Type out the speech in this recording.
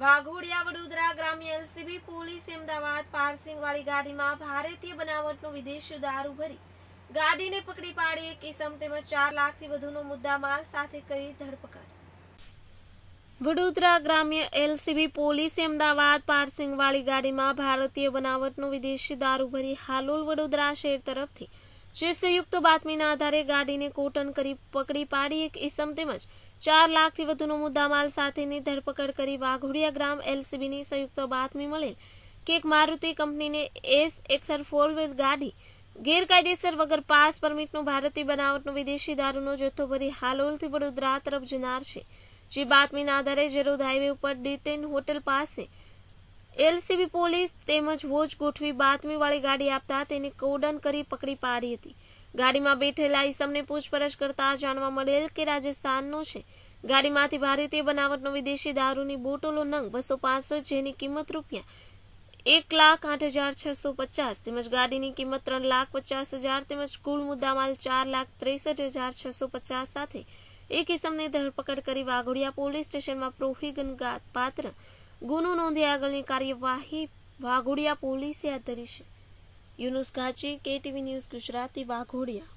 વાઘોડિયા વડોદરા ગ્રામ્ય LCB police Ahmedabad પાર્સિંગવાળી ગાડીમાં ભારતીય બનાવટનું વિદેશી દારૂ ભરી ગાડીને પકડી પાડી એક ઇસમ તેમજ ચાર લાખથી વધુનો મુદ્દામાલ સાથે કરી ધરપકડ વડોદરા ગ્રામ્ય એલસીબી પોલીસ અમદાવાદ વાળી ગાડીમાં ભારતીય બનાવટનું વિદેશી દારૂ ભરી હાલોલ વડોદરા શહેર તરફથી શીર્ષયુક્ત બાતમીના આધારે ગાડીને કોટન કરી પકડી પાડી એક ઇસમ તેમજ ચાર લાખથી વધુનો મુદ્દામાલ સાથેની ધરપકડ કરી વાઘોડિયા ગ્રામ એલસીબીની સંયુક્ત બાતમી મળેલ કે એક મારુતિ કંપનીને એસ એક્સર ફોર વ્હીલ ગાડી ગેરકાયદેસર વગર પાસ પરમિટનો ભારતીય બનાવટનો વિદેશી દારૂનો જથ્થો ભરી હાલોલથી વડોદરા તરફ જનાર છે જે બાતમીના આધારે જરોદ હાઈવે ઉપર ડિટેન હોટેલ પાસે એલસીબી પોલીસ તેમજ વોચ ગોઠવી બાતમીવાળી ગાડી આપતા તેને કોડન કરી પકડી પાડી હતી ગાડીમાં બેઠેલા ઈસમને પૂછપરછ કરતા જાણવા મળેલ કે રાજસ્થાનનો છે ગાડીમાંથી ભારતીય બનાવટનો વિદેશી દારૂની બોટલો નંગ બસો પાસઠ જેની કિંમત રૂપિયા એક લાખ આઠ હજાર છસો પચાસ તેમજ ગાડીની કિંમત ત્રણ લાખ પચાસ હજાર તેમજ કુલ મુદ્દામાલ ચાર લાખ ત્રેસઠ હજાર છસો પચાસ સાથે એક ઈસમની ધરપકડ કરી વાઘોડિયા પોલીસ સ્ટેશનમાં પ્રોહિગન પાત્ર ગુનો નોંધી આગળની કાર્યવાહી વાઘોડિયા પોલીસે હાથ ધરી છે યુનુસ કાચી કેટીવી ન્યૂઝ ગુજરાતી વાઘોડિયા